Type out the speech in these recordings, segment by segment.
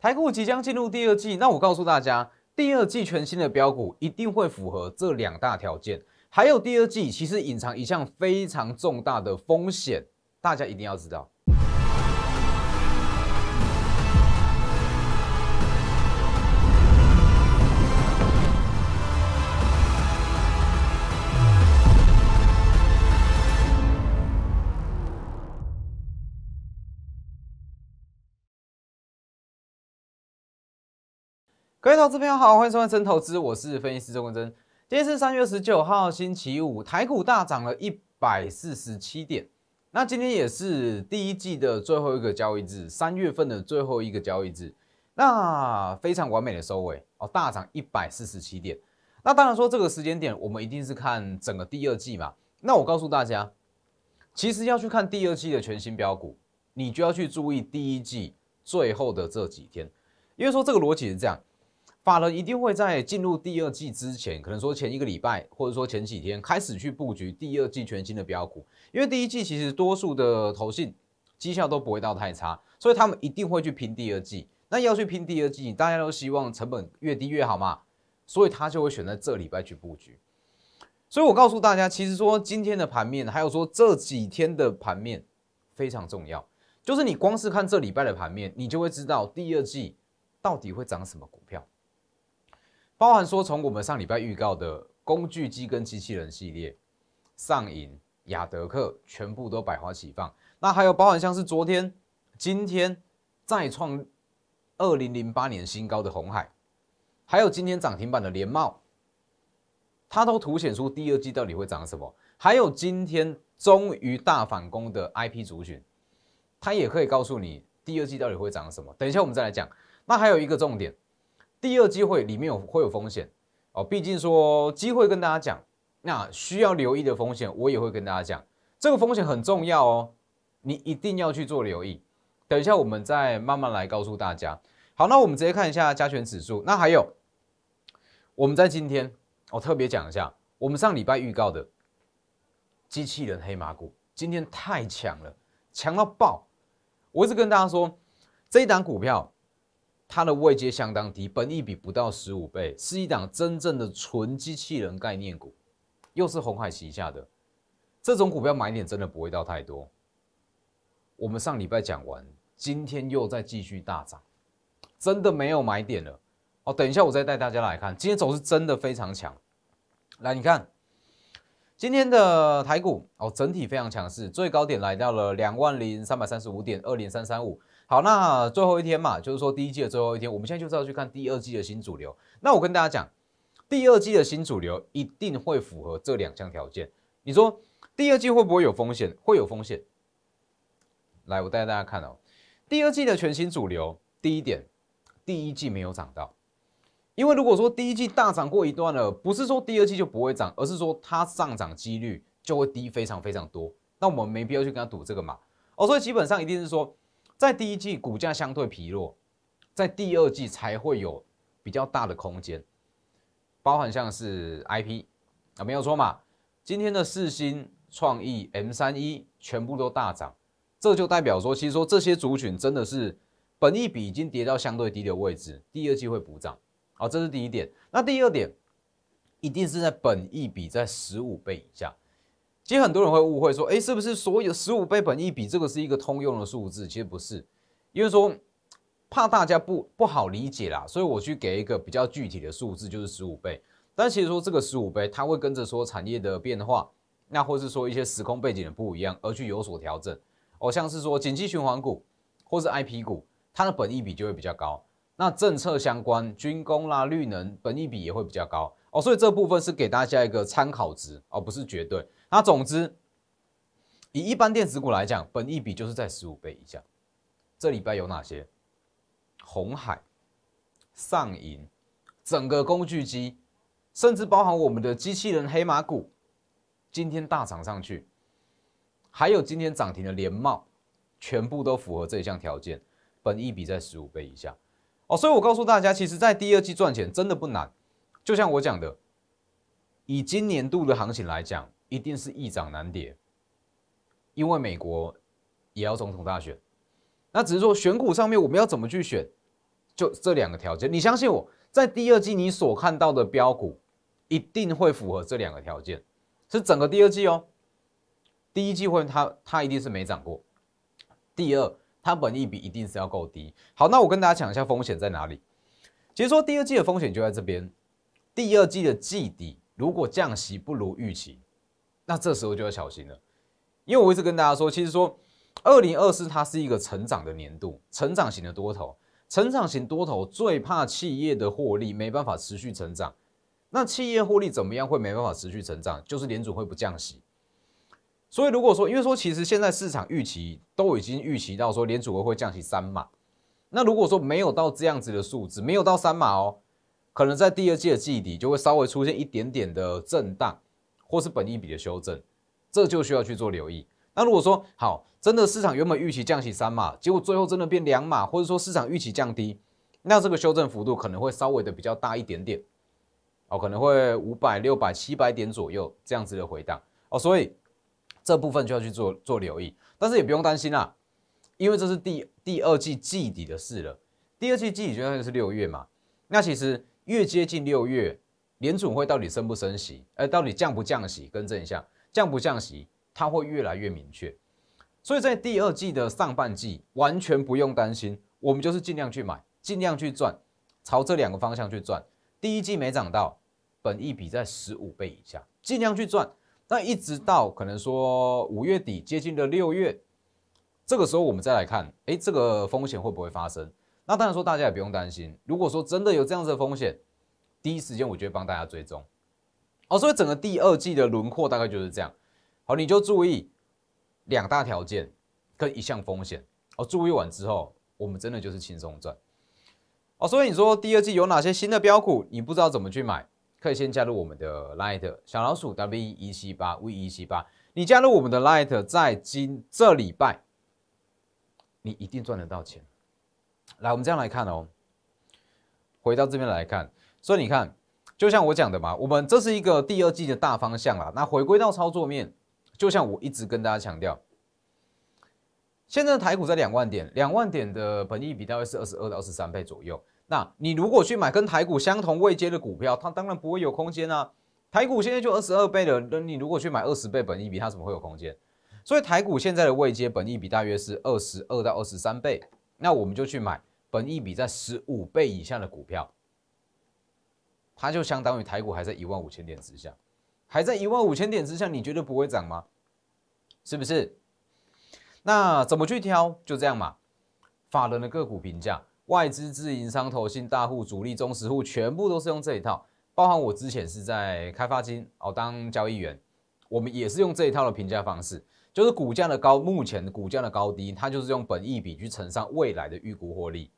台股即将进入第二季，那我告诉大家，第二季全新的标股一定会符合这两大条件，还有第二季其实隐藏一项非常重大的风险，大家一定要知道。各位投资朋友好，欢迎收看真投资，我是分析师周冠真。今天是三月十九号，星期五，台股大涨了一百四十七点。那今天也是第一季的最后一个交易日，三月份的最后一个交易日，那非常完美的收尾哦，大涨一百四十七点。那当然说这个时间点，我们一定是看整个第二季嘛。那我告诉大家，其实要去看第二季的全新标股，你就要去注意第一季最后的这几天，因为说这个逻辑是这样。法人一定会在进入第二季之前，可能说前一个礼拜，或者说前几天开始去布局第二季全新的标股，因为第一季其实多数的投信绩效都不会到太差，所以他们一定会去拼第二季。那要去拼第二季，大家都希望成本越低越好嘛，所以他就会选在这礼拜去布局。所以我告诉大家，其实说今天的盘面，还有说这几天的盘面非常重要，就是你光是看这礼拜的盘面，你就会知道第二季到底会涨什么股票。包含说，从我们上礼拜预告的工具机跟机器人系列，上影雅德克全部都百花齐放。那还有包含像是昨天、今天再创二零零八年新高的红海，还有今天涨停板的联茂，它都凸显出第二季到底会涨什么。还有今天终于大反攻的 IP 族群，它也可以告诉你第二季到底会涨什么。等一下我们再来讲。那还有一个重点。第二机会里面有会有风险哦，毕竟说机会跟大家讲，那需要留意的风险我也会跟大家讲，这个风险很重要哦，你一定要去做留意。等一下我们再慢慢来告诉大家。好，那我们直接看一下加权指数。那还有我们在今天我特别讲一下，我们上礼拜预告的机器人黑马股，今天太强了，强到爆。我一直跟大家说，这一档股票。它的位阶相当低，本益比不到十五倍，是一档真正的纯机器人概念股，又是红海旗下的，这种股票买点真的不会到太多。我们上礼拜讲完，今天又在继续大涨，真的没有买点了。哦，等一下我再带大家来看，今天走势真的非常强。来，你看今天的台股哦，整体非常强势，最高点来到了两万零三百三十五点二零三三五。好，那最后一天嘛，就是说第一季的最后一天，我们现在就是要去看第二季的新主流。那我跟大家讲，第二季的新主流一定会符合这两项条件。你说第二季会不会有风险？会有风险。来，我带大家看哦，第二季的全新主流，第一点，第一季没有涨到，因为如果说第一季大涨过一段了，不是说第二季就不会涨，而是说它上涨几率就会低非常非常多。那我们没必要去跟它赌这个嘛。哦，所以基本上一定是说。在第一季股价相对疲弱，在第二季才会有比较大的空间，包含像是 IP 啊，没有错嘛。今天的四新创意、M 三一全部都大涨，这就代表说，其实说这些族群真的是本益比已经跌到相对低的位置，第二季会补涨啊，这是第一点。那第二点，一定是在本益比在十五倍以下。其实很多人会误会说，哎，是不是所有十五倍本一比这个是一个通用的数字？其实不是，因为说怕大家不不好理解啦，所以我去给一个比较具体的数字，就是十五倍。但其实说这个十五倍，它会跟着说产业的变化，那或是说一些时空背景的不一样而去有所调整。哦，像是说景气循环股或是 I P 股，它的本一比就会比较高。那政策相关、军工啦、绿能，本一比也会比较高。哦，所以这部分是给大家一个参考值，而不是绝对。那总之，以一般电子股来讲，本一比就是在十五倍以下。这礼拜有哪些？红海、上银、整个工具机，甚至包含我们的机器人黑马股，今天大涨上去，还有今天涨停的联茂，全部都符合这一项条件，本一比在十五倍以下。哦，所以我告诉大家，其实在第二季赚钱真的不难。就像我讲的，以今年度的行情来讲，一定是易涨难跌，因为美国也要总统大选。那只是说选股上面我们要怎么去选，就这两个条件。你相信我在第二季你所看到的标股，一定会符合这两个条件，是整个第二季哦。第一季会它它一定是没涨过，第二它本益比一定是要够低。好，那我跟大家讲一下风险在哪里。其实说第二季的风险就在这边。第二季的季底，如果降息不如预期，那这时候就要小心了。因为我一直跟大家说，其实说二零二四它是一个成长的年度，成长型的多头，成长型多头最怕企业的获利没办法持续成长。那企业获利怎么样会没办法持续成长？就是联储会不降息。所以如果说，因为说其实现在市场预期都已经预期到说联储会降息三码，那如果说没有到这样子的数字，没有到三码哦。可能在第二季的季底就会稍微出现一点点的震荡，或是本一笔的修正，这就需要去做留意。那如果说好，真的市场原本预期降息三码，结果最后真的变两码，或者说市场预期降低，那这个修正幅度可能会稍微的比较大一点点，哦，可能会五百、六百、七百点左右这样子的回档哦，所以这部分就要去做做留意，但是也不用担心啦，因为这是第第二季季底的事了，第二季季底就算是六月嘛，那其实。越接近六月，联储会到底升不升息？呃，到底降不降息？跟正向降不降息，它会越来越明确。所以在第二季的上半季，完全不用担心，我们就是尽量去买，尽量去赚，朝这两个方向去赚。第一季没涨到，本益比在十五倍以下，尽量去赚。那一直到可能说五月底接近的六月，这个时候我们再来看，哎，这个风险会不会发生？那当然说，大家也不用担心。如果说真的有这样子的风险，第一时间我就会帮大家追踪。哦，所以整个第二季的轮廓大概就是这样。好，你就注意两大条件跟一项风险。哦，注意完之后，我们真的就是轻松赚。哦，所以你说第二季有哪些新的标股？你不知道怎么去买，可以先加入我们的 l i g h t 小老鼠 W 一七八 V 一七八。你加入我们的 l i g h t 在今这礼拜，你一定赚得到钱。来，我们这样来看哦。回到这边来看，所以你看，就像我讲的嘛，我们这是一个第二季的大方向啦。那回归到操作面，就像我一直跟大家强调，现在的台股在两万点，两万点的本益比大约是二十二到二十三倍左右。那你如果去买跟台股相同位阶的股票，它当然不会有空间啊。台股现在就二十二倍了，那你如果去买二十倍本益比，它怎么会有空间？所以台股现在的位阶本益比大约是二十二到二十三倍，那我们就去买。本益比在十五倍以下的股票，它就相当于台股还在一万五千点之下，还在一万五千点之下，你觉得不会涨吗？是不是？那怎么去挑？就这样嘛。法人的个股评价，外资、自营商、投信大户、主力、中实户，全部都是用这一套。包含我之前是在开发金哦当交易员，我们也是用这一套的评价方式，就是股价的高，目前股价的高低，它就是用本益比去乘上未来的预估获利。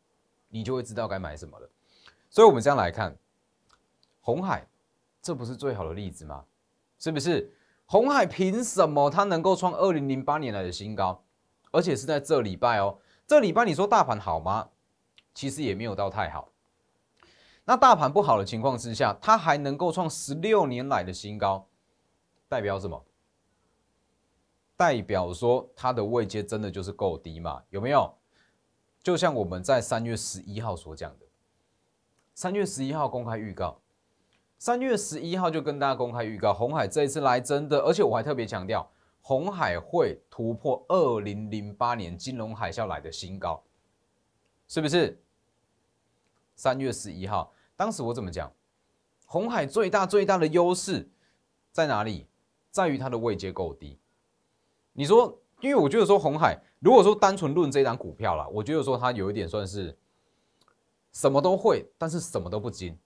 你就会知道该买什么了，所以，我们这样来看，红海，这不是最好的例子吗？是不是？红海凭什么它能够创二零零八年来的新高，而且是在这礼拜哦？这礼拜你说大盘好吗？其实也没有到太好。那大盘不好的情况之下，它还能够创十六年来的新高，代表什么？代表说它的位阶真的就是够低嘛？有没有？就像我们在三月十一号所讲的，三月十一号公开预告，三月十一号就跟大家公开预告，红海这一次来真的，而且我还特别强调，红海会突破二零零八年金融海啸来的新高，是不是？三月十一号，当时我怎么讲？红海最大最大的优势在哪里？在于它的位阶够低。你说，因为我觉得说红海。如果说单纯论这一张股票了，我觉得说它有一点算是什么都会，但是什么都不精。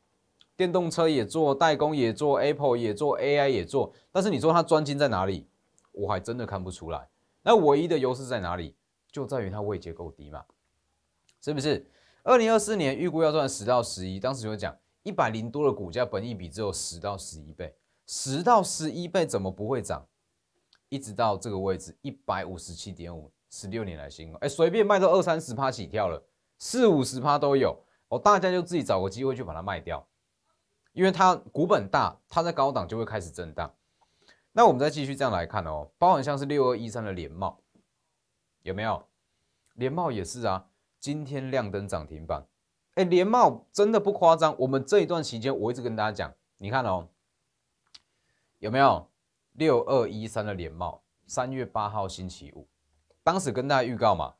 电动车也做代工，也做 Apple，也做 AI，也做。但是你说它专精在哪里？我还真的看不出来。那唯一的优势在哪里？就在于它位阶够低嘛？是不是？二零二四年预估要赚十到十一，当时有讲一百零多的股价，本一比只有十到十一倍。十到十一倍怎么不会涨？一直到这个位置一百五十七点五。十六年来新高，哎，随便卖到二三十趴起跳了，四五十趴都有，哦，大家就自己找个机会去把它卖掉，因为它股本大，它在高档就会开始震荡。那我们再继续这样来看哦，包含像是六二一三的联茂，有没有？联茂也是啊，今天亮灯涨停板，哎，联茂真的不夸张，我们这一段时间我一直跟大家讲，你看哦，有没有六二一三的联茂？三月八号星期五。当时跟大家预告嘛，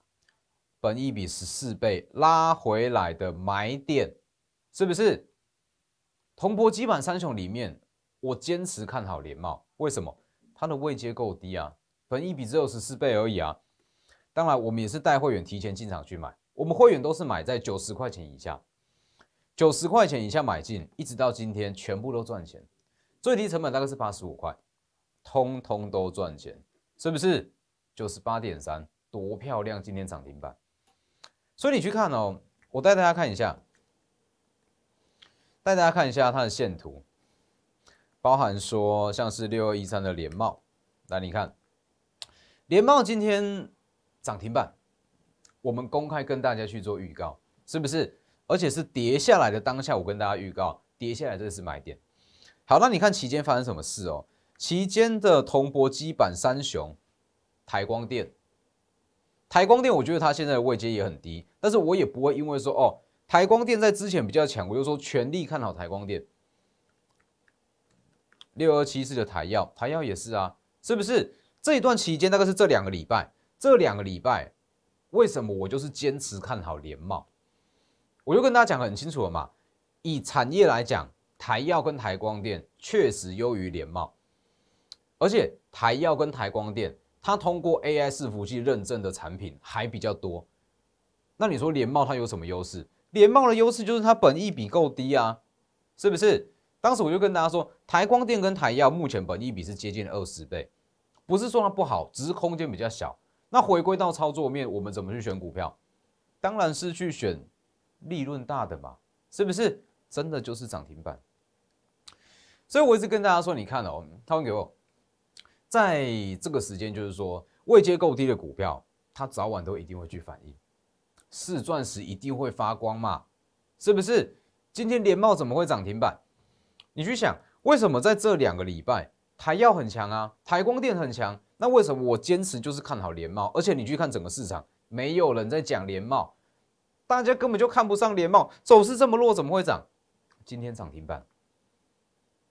本一比十四倍拉回来的买点，是不是？通波基板三雄里面，我坚持看好联茂，为什么？它的位阶够低啊，本一比只有十四倍而已啊。当然，我们也是带会员提前进场去买，我们会员都是买在九十块钱以下，九十块钱以下买进，一直到今天全部都赚钱，最低成本大概是八十五块，通通都赚钱，是不是？九十八点三，多漂亮！今天涨停板，所以你去看哦。我带大家看一下，带大家看一下它的线图，包含说像是六二一三的连帽，来你看，连帽今天涨停板，我们公开跟大家去做预告，是不是？而且是跌下来的当下，我跟大家预告，跌下来这是买点。好，那你看期间发生什么事哦？期间的铜箔基板三雄。台光电，台光电，我觉得它现在的位阶也很低，但是我也不会因为说哦，台光电在之前比较强，我就说全力看好台光电。六二七四的台药，台药也是啊，是不是？这一段期间大概是这两个礼拜，这两个礼拜，为什么我就是坚持看好联茂？我就跟大家讲很清楚了嘛，以产业来讲，台药跟台光电确实优于联茂，而且台药跟台光电。它通过 AI 伺服器认证的产品还比较多，那你说联茂它有什么优势？联茂的优势就是它本益比够低啊，是不是？当时我就跟大家说，台光电跟台药目前本益比是接近二十倍，不是说它不好，只是空间比较小。那回归到操作面，我们怎么去选股票？当然是去选利润大的嘛，是不是？真的就是涨停板。所以我一直跟大家说，你看哦，他们给我。在这个时间，就是说未接够低的股票，它早晚都一定会去反应。是钻石一定会发光嘛？是不是？今天联茂怎么会涨停板？你去想，为什么在这两个礼拜台药很强啊，台光电很强，那为什么我坚持就是看好联茂？而且你去看整个市场，没有人在讲联茂，大家根本就看不上联茂，走势这么弱，怎么会涨？今天涨停板，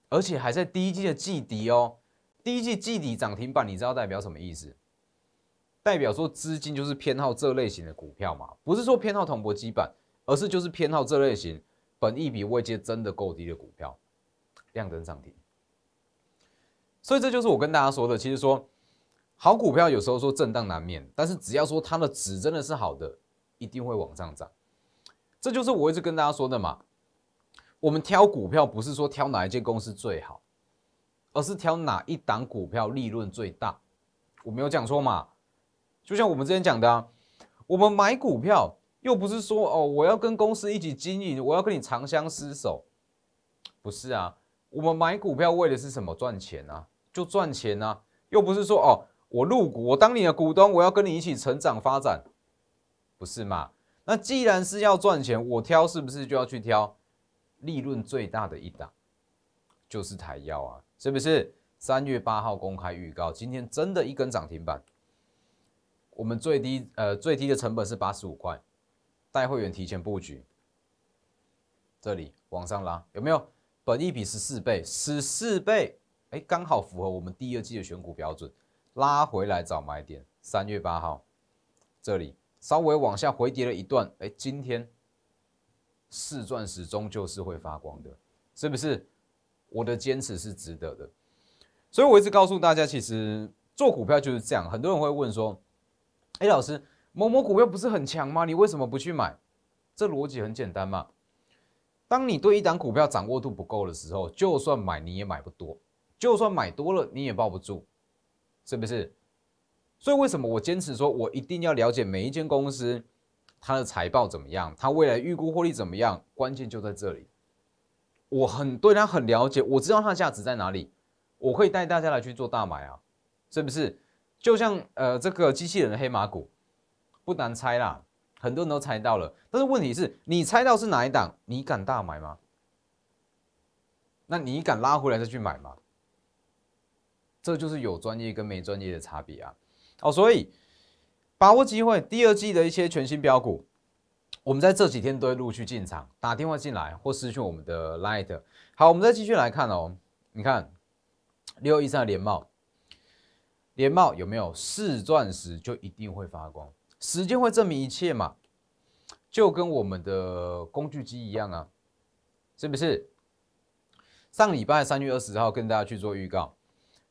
而且还在低季的季底哦。第一季季底涨停板，你知道代表什么意思？代表说资金就是偏好这类型的股票嘛，不是说偏好铜博基板，而是就是偏好这类型本益比未接真的够低的股票，量灯涨停。所以这就是我跟大家说的，其实说好股票有时候说震荡难免，但是只要说它的值真的是好的，一定会往上涨。这就是我一直跟大家说的嘛，我们挑股票不是说挑哪一间公司最好。而是挑哪一档股票利润最大，我没有讲错嘛？就像我们之前讲的，我们买股票又不是说哦，我要跟公司一起经营，我要跟你长相厮守，不是啊？我们买股票为的是什么？赚钱啊，就赚钱啊！又不是说哦，我入股，我当你的股东，我要跟你一起成长发展，不是嘛？那既然是要赚钱，我挑是不是就要去挑利润最大的一档？就是台药啊。是不是三月八号公开预告？今天真的一根涨停板，我们最低呃最低的成本是八十五块，带会员提前布局，这里往上拉有没有？本一比十四倍，十四倍，哎，刚好符合我们第二季的选股标准，拉回来找买点。三月八号，这里稍微往下回跌了一段，哎，今天四钻石终究是会发光的，是不是？我的坚持是值得的，所以我一直告诉大家，其实做股票就是这样。很多人会问说：“哎，老师，某某股票不是很强吗？你为什么不去买？”这逻辑很简单嘛。当你对一档股票掌握度不够的时候，就算买你也买不多；就算买多了你也抱不住，是不是？所以为什么我坚持说我一定要了解每一间公司它的财报怎么样，它未来预估获利怎么样？关键就在这里。我很对他很了解，我知道它的价值在哪里，我可以带大家来去做大买啊，是不是？就像呃这个机器人的黑马股，不难猜啦，很多人都猜到了。但是问题是你猜到是哪一档，你敢大买吗？那你敢拉回来再去买吗？这就是有专业跟没专业的差别啊。哦，所以把握机会，第二季的一些全新标股。我们在这几天都会陆续进场，打电话进来或私讯我们的 light。好，我们再继续来看哦。你看六一三的连帽，连帽有没有四钻石就一定会发光？时间会证明一切嘛？就跟我们的工具机一样啊，是不是？上礼拜三月二十号跟大家去做预告，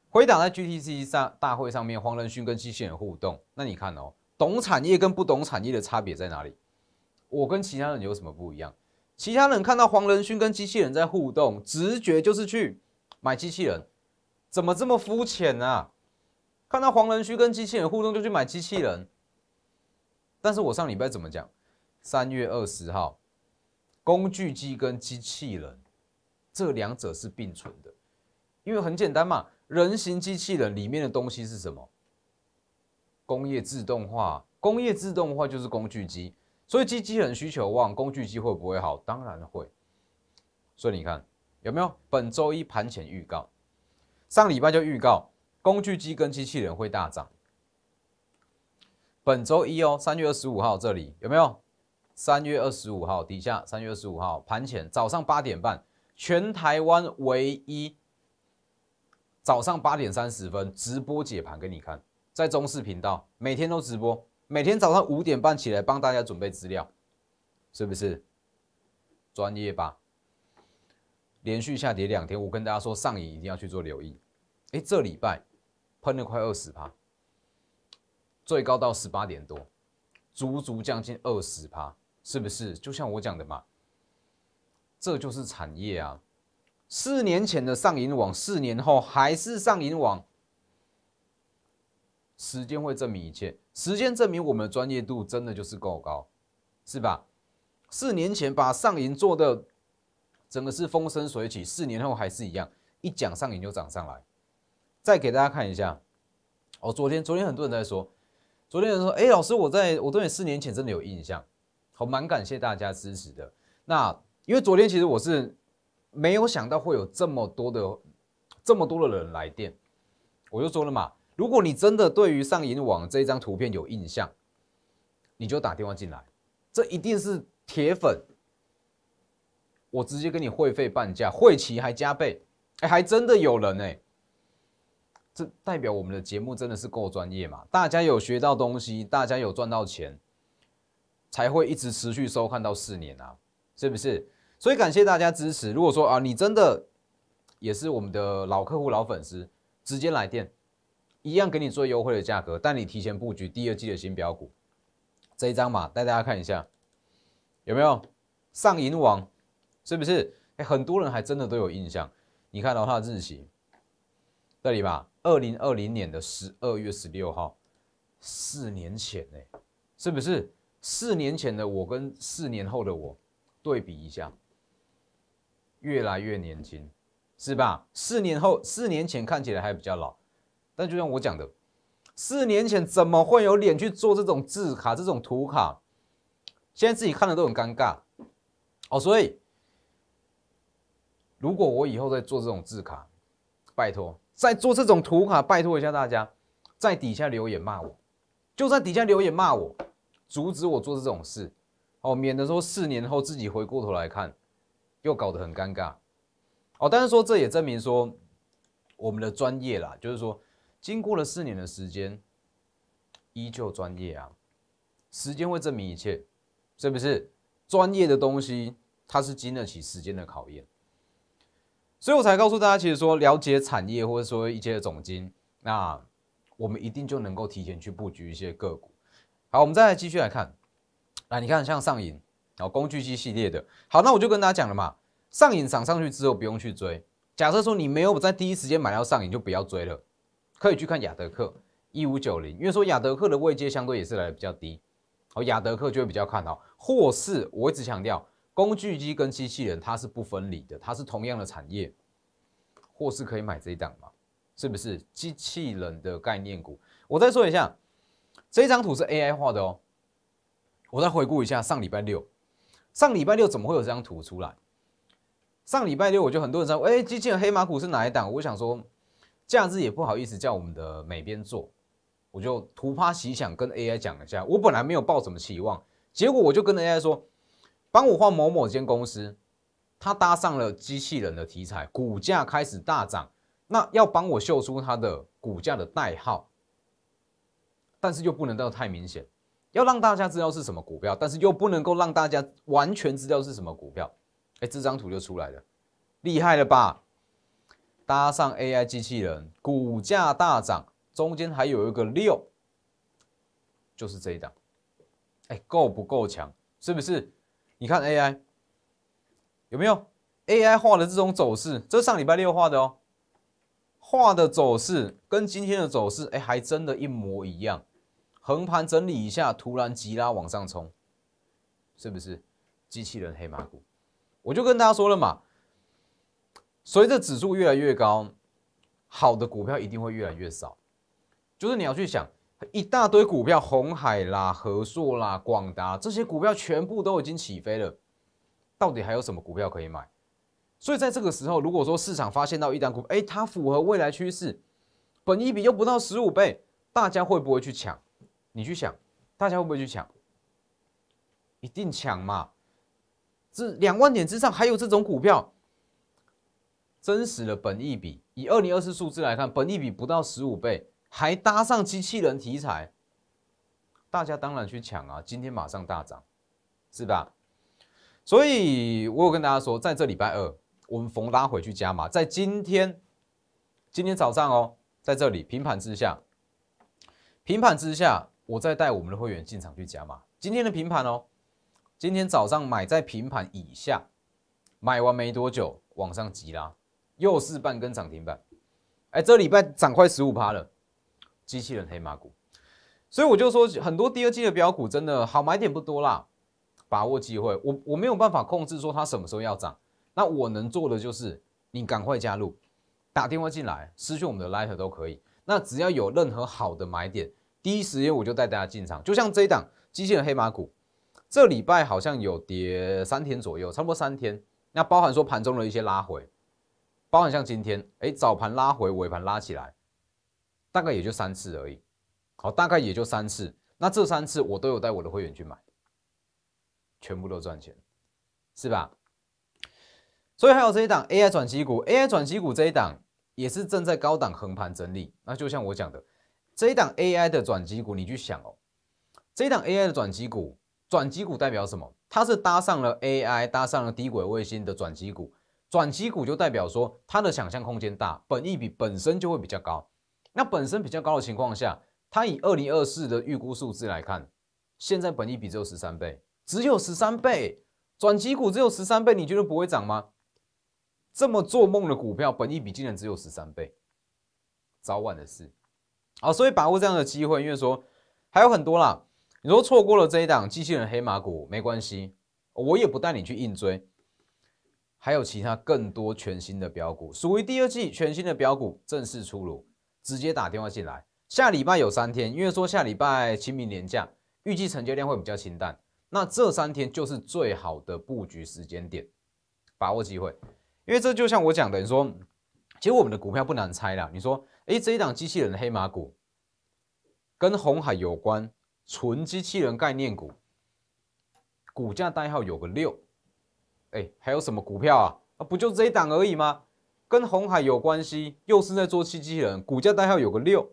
回答在 GTC 上大会上面，黄仁勋跟机器人互动。那你看哦，懂产业跟不懂产业的差别在哪里？我跟其他人有什么不一样？其他人看到黄仁勋跟机器人在互动，直觉就是去买机器人，怎么这么肤浅啊？看到黄仁勋跟机器人互动就去买机器人，但是我上礼拜怎么讲？三月二十号，工具机跟机器人这两者是并存的，因为很简单嘛，人形机器人里面的东西是什么？工业自动化，工业自动化就是工具机。所以，机器人需求旺，工具机会不会好？当然会。所以你看，有没有本周一盘前预告？上礼拜就预告，工具机跟机器人会大涨。本周一哦，三月二十五号这里有没有？三月二十五号底下，三月二十五号盘前早上八点半，全台湾唯一早上八点三十分直播解盘给你看，在中视频道，每天都直播。每天早上五点半起来帮大家准备资料，是不是？专业吧。连续下跌两天，我跟大家说，上瘾一定要去做留意。哎，这礼拜喷了快二十趴，最高到十八点多，足足将近二十趴，是不是？就像我讲的嘛，这就是产业啊。四年前的上银网，四年后还是上银网。时间会证明一切。时间证明我们的专业度真的就是够高，是吧？四年前把上银做的整个是风生水起，四年后还是一样，一讲上银就涨上来。再给大家看一下，哦，昨天昨天很多人在说，昨天有人说，哎，老师，我在，我对你四年前真的有印象，好，蛮感谢大家支持的。那因为昨天其实我是没有想到会有这么多的这么多的人来电，我就说了嘛。如果你真的对于上银网这一张图片有印象，你就打电话进来，这一定是铁粉。我直接跟你会费半价，会期还加倍。哎，还真的有人哎，这代表我们的节目真的是够专业嘛？大家有学到东西，大家有赚到钱，才会一直持续收看到四年啊，是不是？所以感谢大家支持。如果说啊，你真的也是我们的老客户、老粉丝，直接来电。一样给你最优惠的价格，但你提前布局第二季的新标股。这一张嘛，带大家看一下，有没有上银网？是不是？哎，很多人还真的都有印象。你看到它的日期，这里吧，二零二零年的十二月十六号，四年前呢，是不是？四年前的我跟四年后的我对比一下，越来越年轻，是吧？四年后，四年前看起来还比较老。但就像我讲的，四年前怎么会有脸去做这种字卡、这种图卡？现在自己看的都很尴尬哦。所以，如果我以后再做这种字卡，拜托；再做这种图卡，拜托一下大家，在底下留言骂我，就在底下留言骂我，阻止我做这种事哦，免得说四年后自己回过头来看，又搞得很尴尬哦。但是说这也证明说，我们的专业啦，就是说。经过了四年的时间，依旧专业啊！时间会证明一切，是不是？专业的东西它是经得起时间的考验，所以我才告诉大家，其实说了解产业或者说一些总金，那我们一定就能够提前去布局一些个股。好，我们再来继续来看，来你看像上影，然后工具机系列的。好，那我就跟大家讲了嘛，上影涨上去之后不用去追。假设说你没有在第一时间买到上影，就不要追了。可以去看亚德克一五九零，因为说亚德克的位阶相对也是来的比较低，好，亚德克就会比较看哦，或是我一直强调工具机跟机器人它是不分离的，它是同样的产业，或是可以买这一档嘛，是不是？机器人的概念股，我再说一下，这张图是 AI 画的哦，我再回顾一下上礼拜六，上礼拜六怎么会有这张图出来？上礼拜六我就很多人说，哎，机器人黑马股是哪一档？我想说。假日也不好意思叫我们的美编做，我就突发奇想跟 AI 讲一下，我本来没有抱什么期望，结果我就跟 AI 说，帮我画某某间公司，它搭上了机器人的题材，股价开始大涨，那要帮我秀出它的股价的代号，但是又不能到太明显，要让大家知道是什么股票，但是又不能够让大家完全知道是什么股票，哎，这张图就出来了，厉害了吧？搭上 AI 机器人，股价大涨，中间还有一个六，就是这一档，哎，够不够强？是不是？你看 AI 有没有 AI 画的这种走势？这上礼拜六画的哦，画的走势跟今天的走势，哎，还真的一模一样。横盘整理一下，突然急拉往上冲，是不是？机器人黑马股，我就跟大家说了嘛。随着指数越来越高，好的股票一定会越来越少。就是你要去想，一大堆股票，红海啦、合硕啦、广达这些股票全部都已经起飞了，到底还有什么股票可以买？所以在这个时候，如果说市场发现到一张股，哎，它符合未来趋势，本一比又不到十五倍，大家会不会去抢？你去想，大家会不会去抢？一定抢嘛！这两万点之上还有这种股票？真实的本益比以二零二四数字来看，本益比不到十五倍，还搭上机器人题材，大家当然去抢啊！今天马上大涨，是吧？所以我有跟大家说，在这礼拜二，我们逢拉回去加码。在今天，今天早上哦，在这里平盘之下，平盘之下，我再带我们的会员进场去加码。今天的平盘哦，今天早上买在平盘以下，买完没多久往上急拉。又是半根涨停板，哎，这礼拜涨快十五趴了，机器人黑马股，所以我就说，很多第二季的标股真的好买点不多啦，把握机会，我我没有办法控制说它什么时候要涨，那我能做的就是你赶快加入，打电话进来，失去我们的拉特都可以，那只要有任何好的买点，第一时间我就带大家进场，就像这一档机器人黑马股，这礼拜好像有跌三天左右，差不多三天，那包含说盘中的一些拉回。包含像今天，哎，早盘拉回，尾盘拉起来，大概也就三次而已。好，大概也就三次。那这三次我都有带我的会员去买，全部都赚钱，是吧？所以还有这一档 AI 转机股，AI 转机股这一档也是正在高档横盘整理。那就像我讲的，这一档 AI 的转机股，你去想哦，这一档 AI 的转机股，转机股代表什么？它是搭上了 AI，搭上了低轨卫星的转机股。转机股就代表说，它的想象空间大，本益比本身就会比较高。那本身比较高的情况下，它以二零二四的预估数字来看，现在本益比只有十三倍，只有十三倍，转机股只有十三倍，你觉得不会涨吗？这么做梦的股票，本益比竟然只有十三倍，早晚的事。好，所以把握这样的机会，因为说还有很多啦。你说错过了这一档机器人黑马股没关系，我也不带你去硬追。还有其他更多全新的标股，属于第二季全新的标股正式出炉，直接打电话进来。下礼拜有三天，因为说下礼拜清明年假，预计成交量会比较清淡，那这三天就是最好的布局时间点，把握机会。因为这就像我讲的，你说其实我们的股票不难猜啦，你说诶，这一档机器人的黑马股，跟红海有关，纯机器人概念股，股价代号有个六。哎，还有什么股票啊？啊，不就这一档而已吗？跟红海有关系，又是在做机器人，股价单号有个六，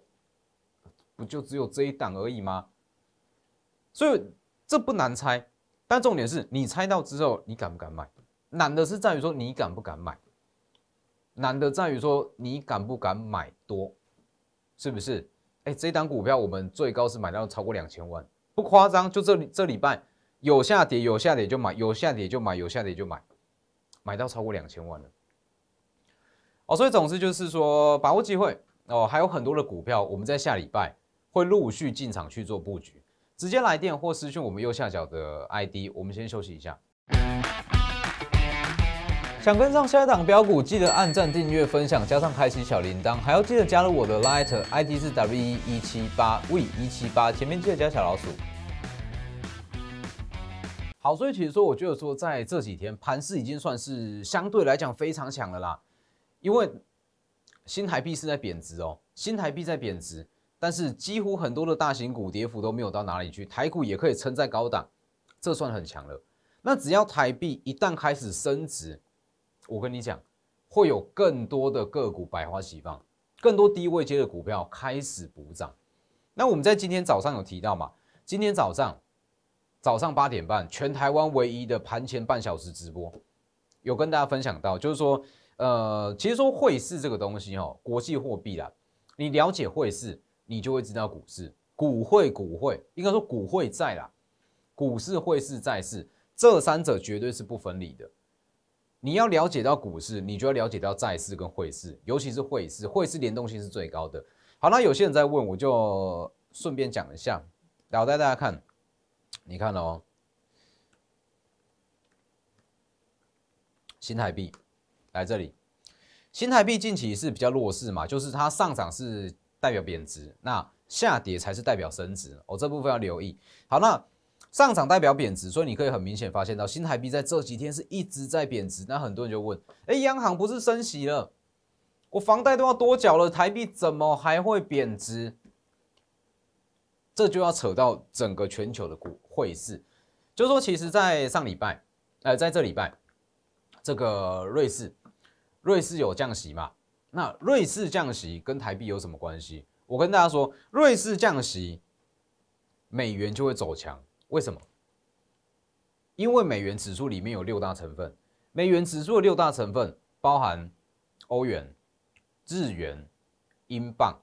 不就只有这一档而已吗？所以这不难猜，但重点是你猜到之后，你敢不敢买？难的是在于说你敢不敢买，难的在于说你敢不敢买多，是不是？哎，这一档股票我们最高是买到超过两千万，不夸张，就这这礼拜。有下跌，有下跌就买，有下跌就买，有下跌就买，买到超过两千万了。哦，所以总之就是说，把握机会哦，还有很多的股票，我们在下礼拜会陆续进场去做布局。直接来电或私讯我们右下角的 ID，我们先休息一下。想跟上下一档标股，记得按赞、订阅、分享，加上开启小铃铛，还要记得加入我的 l i t ID 是 W E 一七八 V 一七八，前面记得加小老鼠。好，所以其实说，我觉得说，在这几天，盘势已经算是相对来讲非常强了啦，因为新台币是在贬值哦，新台币在贬值，但是几乎很多的大型股跌幅都没有到哪里去，台股也可以撑在高档，这算很强了。那只要台币一旦开始升值，我跟你讲，会有更多的个股百花齐放，更多低位接的股票开始补涨。那我们在今天早上有提到嘛，今天早上。早上八点半，全台湾唯一的盘前半小时直播，有跟大家分享到，就是说，呃，其实说汇市这个东西哦，国际货币啦，你了解汇市，你就会知道股市，股汇股汇，应该说股汇债啦，股市汇市债市，这三者绝对是不分离的。你要了解到股市，你就要了解到债市跟汇市，尤其是汇市，汇市联动性是最高的。好，那有些人在问，我就顺便讲一下，然后带大家看。你看哦，新台币来这里，新台币近期是比较弱势嘛，就是它上涨是代表贬值，那下跌才是代表升值哦。这部分要留意。好，那上涨代表贬值，所以你可以很明显发现到新台币在这几天是一直在贬值。那很多人就问：哎，央行不是升息了，我房贷都要多缴了，台币怎么还会贬值？这就要扯到整个全球的股汇市，就是说，其实，在上礼拜，呃，在这礼拜，这个瑞士，瑞士有降息嘛？那瑞士降息跟台币有什么关系？我跟大家说，瑞士降息，美元就会走强。为什么？因为美元指数里面有六大成分，美元指数的六大成分包含欧元、日元、英镑、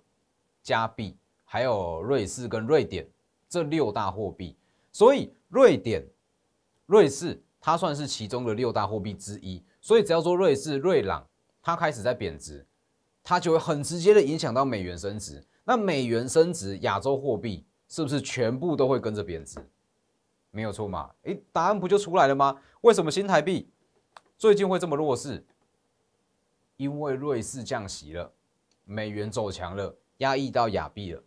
加币。还有瑞士跟瑞典这六大货币，所以瑞典、瑞士它算是其中的六大货币之一。所以只要说瑞士、瑞朗它开始在贬值，它就会很直接的影响到美元升值。那美元升值，亚洲货币是不是全部都会跟着贬值？没有错嘛？诶，答案不就出来了吗？为什么新台币最近会这么弱势？因为瑞士降息了，美元走强了。压抑到亚壁了，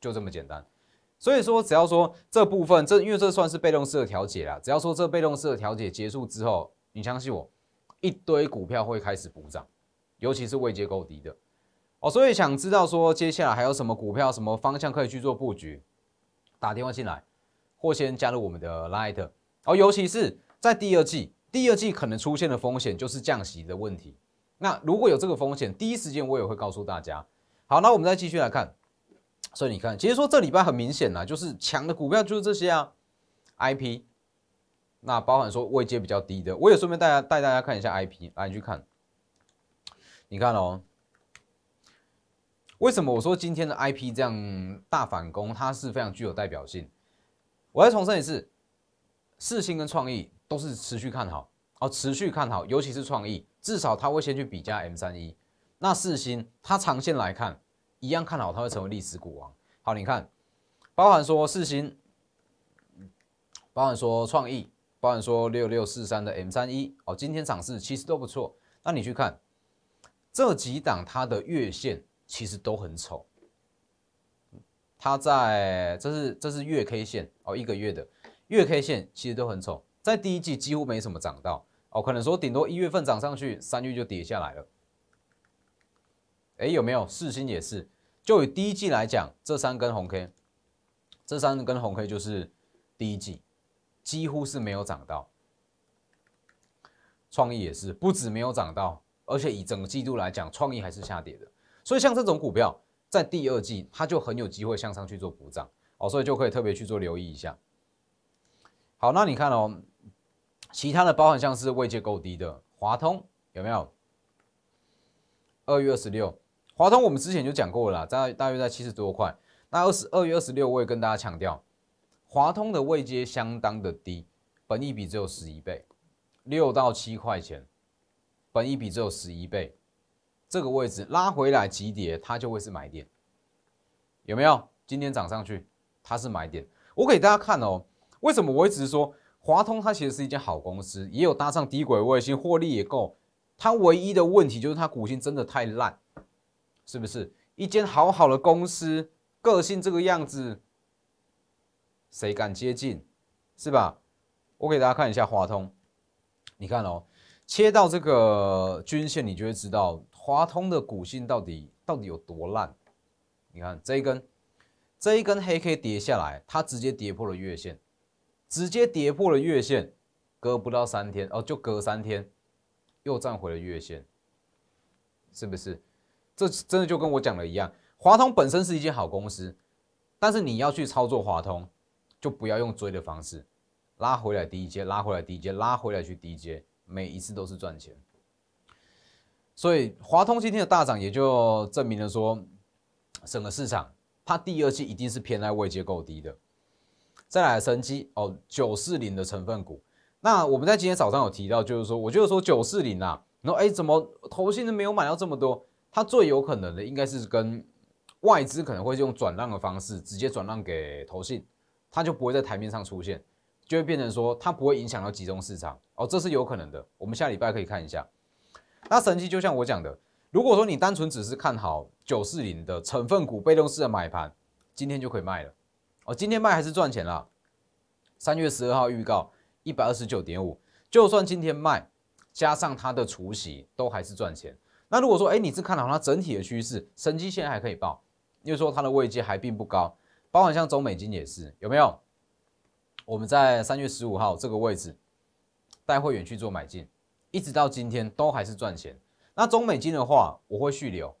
就这么简单。所以说，只要说这部分，这因为这算是被动式的调节啦。只要说这被动式的调节结束之后，你相信我，一堆股票会开始补涨，尤其是未接够底的。哦，所以想知道说接下来还有什么股票、什么方向可以去做布局，打电话进来或先加入我们的 Light。哦，尤其是在第二季，第二季可能出现的风险就是降息的问题。那如果有这个风险，第一时间我也会告诉大家。好，那我们再继续来看。所以你看，其实说这礼拜很明显啊，就是强的股票就是这些啊。I P，那包含说位阶比较低的，我也顺便大家带大家看一下 I P，来去看。你看哦，为什么我说今天的 I P 这样大反攻，它是非常具有代表性。我再重申一次，四星跟创意都是持续看好，哦，持续看好，尤其是创意，至少它会先去比价 M 三一。那四星，它长线来看。一样看好它会成为历史股王。好，你看，包含说四星，包含说创意，包含说六六四三的 M 三一哦，今天涨势其实都不错。那你去看这几档，它的月线其实都很丑。它在这是这是月 K 线哦，一个月的月 K 线其实都很丑，在第一季几乎没什么涨到哦，可能说顶多一月份涨上去，三月就跌下来了。哎，有没有四星也是？就以第一季来讲，这三根红 K，这三根红 K 就是第一季几乎是没有涨到，创意也是不止没有涨到，而且以整个季度来讲，创意还是下跌的。所以像这种股票，在第二季它就很有机会向上去做补涨，哦，所以就可以特别去做留意一下。好，那你看哦，其他的包含像是位阶够低的华通有没有？二月二十六。华通，我们之前就讲过了在大约在七十多块。那二十二月二十六，我也跟大家强调，华通的位阶相当的低，本一比只有十一倍，六到七块钱，本一比只有十一倍，这个位置拉回来急跌，它就会是买点，有没有？今天涨上去，它是买点。我给大家看哦，为什么我一直说华通它其实是一件好公司，也有搭上低轨卫星，获利也够，它唯一的问题就是它股性真的太烂。是不是一间好好的公司，个性这个样子，谁敢接近，是吧？我给大家看一下华通，你看哦，切到这个均线，你就会知道华通的股性到底到底有多烂。你看这一根，这一根黑 K 跌下来，它直接跌破了月线，直接跌破了月线，隔不到三天哦，就隔三天，又站回了月线，是不是？这真的就跟我讲的一样，华通本身是一间好公司，但是你要去操作华通，就不要用追的方式，拉回来低阶，拉回来低阶，拉回来去低阶，每一次都是赚钱。所以华通今天的大涨也就证明了说，整个市场它第二季一定是偏爱位阶够低的。再来，神机哦，九四零的成分股，那我们在今天早上有提到，就是说，我就是说九四零啦，然后哎，怎么投先都没有买到这么多？它最有可能的应该是跟外资可能会用转让的方式直接转让给投信，它就不会在台面上出现，就会变成说它不会影响到集中市场哦，这是有可能的。我们下礼拜可以看一下。那神奇就像我讲的，如果说你单纯只是看好九四零的成分股被动式的买盘，今天就可以卖了哦，今天卖还是赚钱啦。三月十二号预告一百二十九点五，就算今天卖，加上它的除息都还是赚钱。那如果说，哎，你是看好它整体的趋势，神机现在还可以报，因为说它的位阶还并不高，包括像中美金也是，有没有？我们在三月十五号这个位置带会员去做买进，一直到今天都还是赚钱。那中美金的话，我会续留，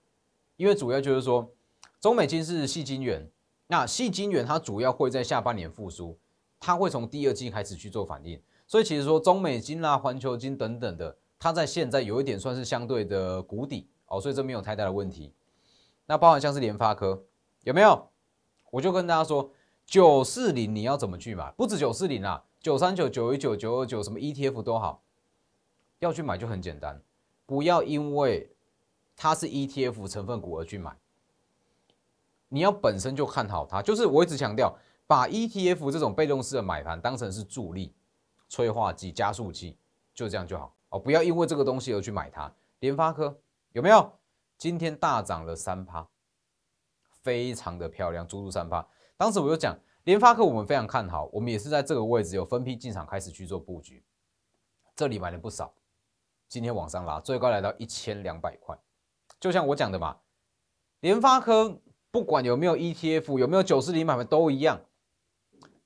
因为主要就是说，中美金是细金元，那细金元它主要会在下半年复苏，它会从第二季开始去做反应，所以其实说中美金啦、环球金等等的。它在现在有一点算是相对的谷底哦，所以这没有太大的问题。那包含像是联发科有没有？我就跟大家说，九四零你要怎么去买？不止九四零啊，九三九、九一九、九二九，什么 ETF 都好，要去买就很简单。不要因为它是 ETF 成分股而去买，你要本身就看好它。就是我一直强调，把 ETF 这种被动式的买盘当成是助力、催化剂、加速器，就这样就好。哦，不要因为这个东西而去买它。联发科有没有？今天大涨了三趴，非常的漂亮，足足三趴。当时我就讲，联发科我们非常看好，我们也是在这个位置有分批进场开始去做布局，这里买了不少。今天往上拉，最高来到一千两百块。就像我讲的嘛，联发科不管有没有 ETF，有没有九四零买，卖都一样。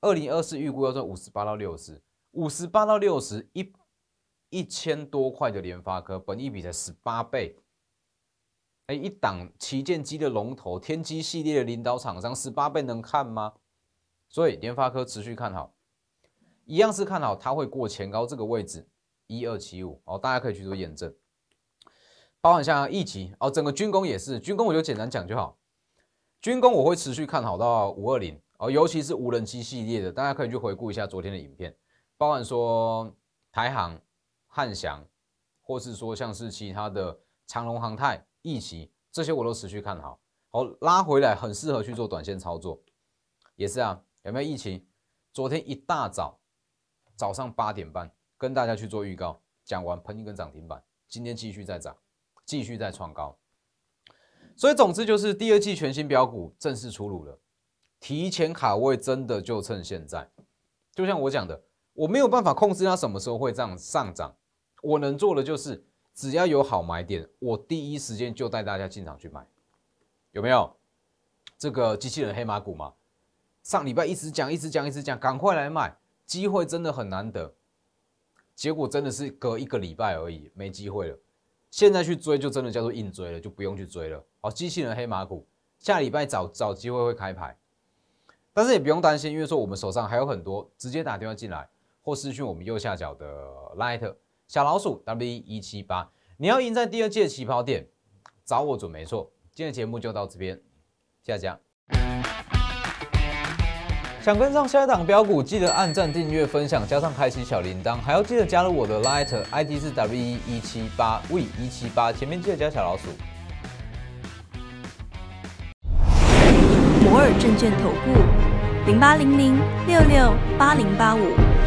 二零二四预估要做五十八到六十，五十八到六十一。一千多块的联发科，本一比才十八倍，哎，一档旗舰机的龙头，天玑系列的领导厂商，十八倍能看吗？所以联发科持续看好，一样是看好它会过前高这个位置，一二七五哦，大家可以去做验证。包含像一级哦，整个军工也是，军工我就简单讲就好，军工我会持续看好到五二零哦，尤其是无人机系列的，大家可以去回顾一下昨天的影片，包含说台航。汉翔，或是说像是其他的长龙航泰、易奇这些我都持续看好。好，拉回来很适合去做短线操作，也是啊。有没有疫情？昨天一大早，早上八点半跟大家去做预告，讲完喷一根涨停板，今天继续在涨，继续在创高。所以总之就是第二季全新标股正式出炉了，提前卡位真的就趁现在。就像我讲的，我没有办法控制它什么时候会这样上涨。我能做的就是，只要有好买点，我第一时间就带大家进场去买，有没有？这个机器人黑马股嘛，上礼拜一直讲，一直讲，一直讲，赶快来买，机会真的很难得。结果真的是隔一个礼拜而已，没机会了。现在去追就真的叫做硬追了，就不用去追了。好，机器人黑马股下礼拜找找机会会开牌，但是也不用担心，因为说我们手上还有很多，直接打电话进来，或私讯我们右下角的拉艾特。小老鼠 w 一七八，你要赢在第二季的起跑点，找我准没错。今天节目就到这边，谢谢大家。想跟上下一档标股，记得按赞、订阅、分享，加上开启小铃铛，还要记得加入我的 Light ID 是 w 一七八 V 一七八，前面记得加小老鼠。摩尔证券投顾零八零零六六八零八五。